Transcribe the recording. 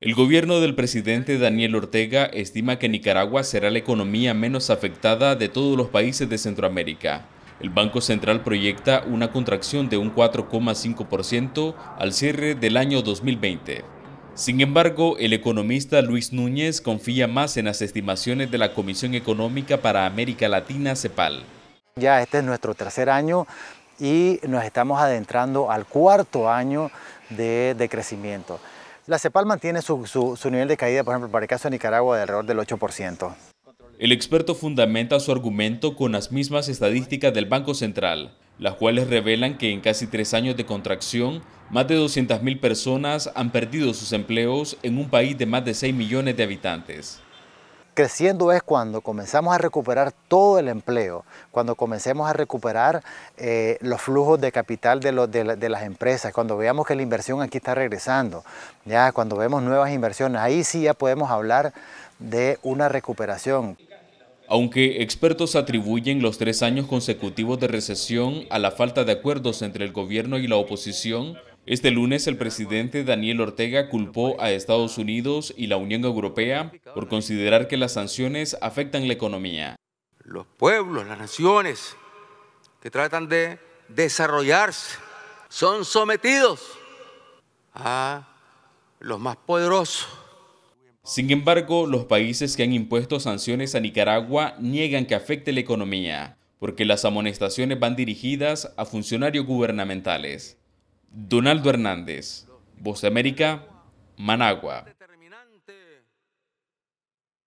El gobierno del presidente Daniel Ortega estima que Nicaragua será la economía menos afectada de todos los países de Centroamérica. El Banco Central proyecta una contracción de un 4,5% al cierre del año 2020. Sin embargo, el economista Luis Núñez confía más en las estimaciones de la Comisión Económica para América Latina, CEPAL. Ya este es nuestro tercer año y nos estamos adentrando al cuarto año de, de crecimiento. La CEPAL mantiene su, nivel de caída, por ejemplo, para el caso de Nicaragua, de alrededor del 8%. El experto fundamenta su argumento con las mismas estadísticas del Banco Central, las cuales revelan que en casi tres años de contracción, más de 200.000 personas han perdido sus empleos en un país de más de 6 millones de habitantes. Creciendo es cuando comenzamos a recuperar todo el empleo, cuando comencemos a recuperar eh, los flujos de capital de, las empresas, cuando veamos que la inversión aquí está regresando, ya cuando vemos nuevas inversiones, ahí sí ya podemos hablar de una recuperación. Aunque expertos atribuyen los tres años consecutivos de recesión a la falta de acuerdos entre el gobierno y la oposición, este lunes el presidente Daniel Ortega culpó a Estados Unidos y la Unión Europea por considerar que las sanciones afectan la economía. Los pueblos, las naciones que tratan de desarrollarse son sometidos a los más poderosos. Sin embargo, los países que han impuesto sanciones a Nicaragua niegan que afecte la economía, porque las amonestaciones van dirigidas a funcionarios gubernamentales. Donaldo Hernández, Voz de América, Managua.